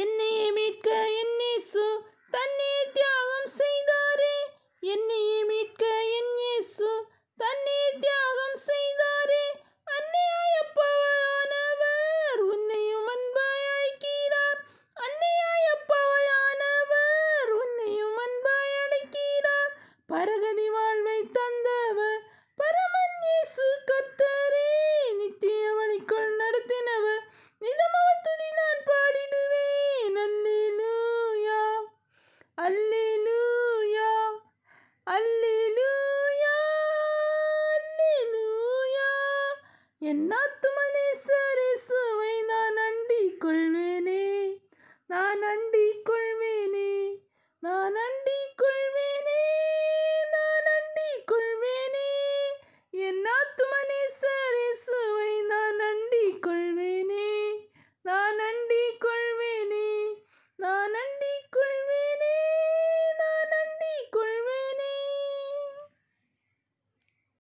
என்னையே மீட்க என்னேசு தன்னை தியாகம் செய்தாரே என்னையே மீட்க என்னேசு தன்னை தியாகம் செய்தாரே அன்னையாயப்பவாயானவர் உன்னையும் அன்பாய் அழைக்கிறார் அன்னையாயப்பவாயானவர் உன்னையும் அன்பாய் அழைக்கிறார் பரகதி வாழ்வை தந்த அல்லேலூயா அல்லேலூயா என் ஆத்துமனே சரேசுவை நான் நண்டி கொள்வேனே நான்